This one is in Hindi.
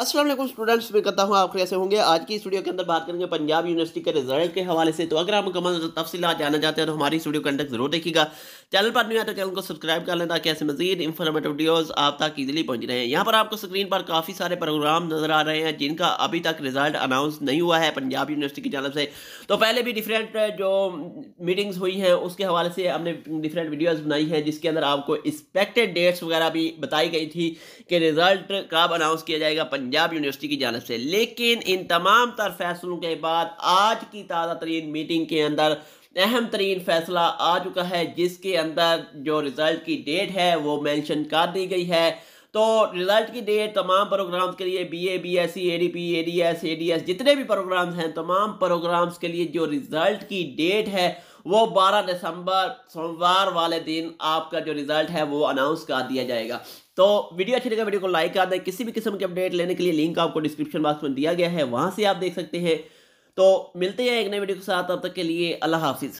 असलम स्टूडेंट्स मैं कहता हूँ आप कैसे होंगे आज की स्टूडियो के अंदर बात करेंगे पंजाब यूनिवर्सिटी के रिजल्ट के हवाले से तो अगर आप मुकम्मल तफसीत जाना चाहते हैं तो हमारी स्टूडियो कंटेक्ट जरूर देखिएगा चैनल पर नहीं आता तो चैनल को सब्सक्राइब कर लें ताकि ऐसे मजीद इंफॉर्मेटिव वीडियोज़ आप तक ईजिली पहुँच रहे हैं यहाँ पर आपको स्क्रीन पर काफ़ी सारे प्रोग्राम नजर आ रहे हैं जिनका अभी तक रिजल्ट अनाउंस नहीं हुआ है पंजाब यूनिवर्सिटी की जानब से तो पहले भी डिफरेंट जो मीटिंग्स हुई हैं उसके हवाले से हमने डिफरेंट वीडियोज़ बनाई हैं जिसके अंदर आपको एक्सपेक्टेड डेट्स वगैरह भी बताई गई थी कि रिजल्ट कब अनाउंस किया जाएगा पंजाब यूनिवर्सिटी की जानब से लेकिन इन तमाम तर फैसलों के बाद आज की ताज़ा तरीन मीटिंग के अंदर अहम तरीन फैसला आ चुका है जिसके अंदर जो रिज़ल्ट की डेट है वो मैंशन कर दी गई है तो रिजल्ट की डेट तमाम प्रोग्राम्स के लिए B A B S C A D P A D S A D S जितने भी प्रोग्राम्स हैं तमाम प्रोग्राम्स के लिए जो रिजल्ट की डेट है वो 12 दिसंबर सोमवार वाले दिन आपका जो रिजल्ट है वो अनाउंस कर दिया जाएगा तो वीडियो अच्छी लगे वीडियो को लाइक कर दें किसी भी किस्म के अपडेट लेने के लिए लिंक आपको डिस्क्रिप्शन बॉक्स में दिया गया है वहाँ से आप देख सकते हैं तो मिलते हैं एक नए वीडियो के साथ अब तक के लिए अल्लाह हाफिज़